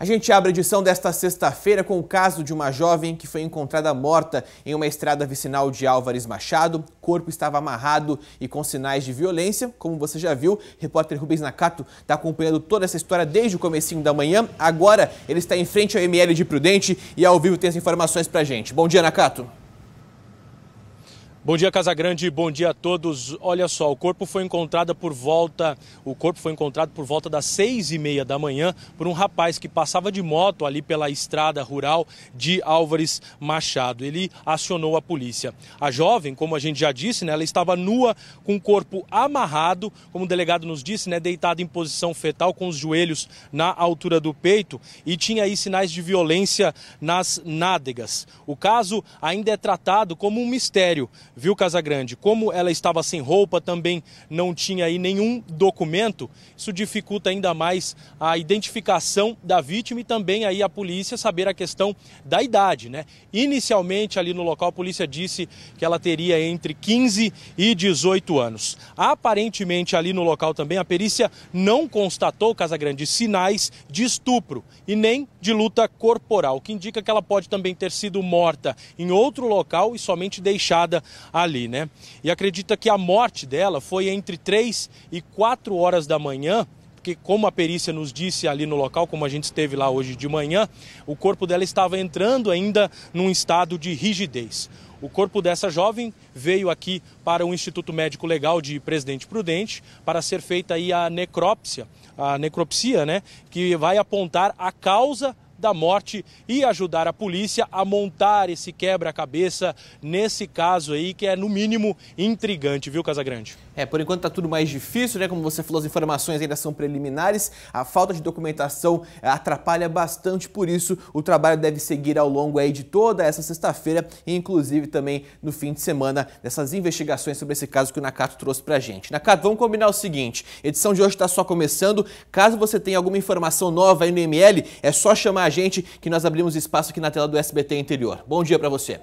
A gente abre a edição desta sexta-feira com o caso de uma jovem que foi encontrada morta em uma estrada vicinal de Álvares Machado. O corpo estava amarrado e com sinais de violência. Como você já viu, repórter Rubens Nakato está acompanhando toda essa história desde o comecinho da manhã. Agora ele está em frente ao ML de Prudente e ao vivo tem as informações para gente. Bom dia, Nakato. Bom dia, Casagrande. Bom dia a todos. Olha só, o corpo foi encontrado por volta, o corpo foi encontrado por volta das seis e meia da manhã por um rapaz que passava de moto ali pela estrada rural de Álvares Machado. Ele acionou a polícia. A jovem, como a gente já disse, né, ela estava nua com o corpo amarrado, como o delegado nos disse, né, deitada em posição fetal com os joelhos na altura do peito e tinha aí sinais de violência nas nádegas. O caso ainda é tratado como um mistério viu, Casagrande? Como ela estava sem roupa, também não tinha aí nenhum documento, isso dificulta ainda mais a identificação da vítima e também aí a polícia saber a questão da idade, né? Inicialmente ali no local a polícia disse que ela teria entre 15 e 18 anos. Aparentemente ali no local também a perícia não constatou, Casagrande, sinais de estupro e nem de luta corporal, o que indica que ela pode também ter sido morta em outro local e somente deixada ali, né? E acredita que a morte dela foi entre 3 e 4 horas da manhã, porque como a perícia nos disse ali no local, como a gente esteve lá hoje de manhã, o corpo dela estava entrando ainda num estado de rigidez. O corpo dessa jovem veio aqui para o Instituto Médico Legal de Presidente Prudente para ser feita aí a necrópsia, a necropsia, né, que vai apontar a causa da morte e ajudar a polícia a montar esse quebra-cabeça nesse caso aí que é no mínimo intrigante, viu, Casagrande? É, por enquanto tá tudo mais difícil, né? Como você falou, as informações ainda são preliminares, a falta de documentação eh, atrapalha bastante, por isso o trabalho deve seguir ao longo aí de toda essa sexta-feira e inclusive também no fim de semana dessas investigações sobre esse caso que o Nakato trouxe pra gente. Nakato, vamos combinar o seguinte, edição de hoje tá só começando, caso você tenha alguma informação nova aí no ML, é só chamar a gente que nós abrimos espaço aqui na tela do SBT Interior. Bom dia para você.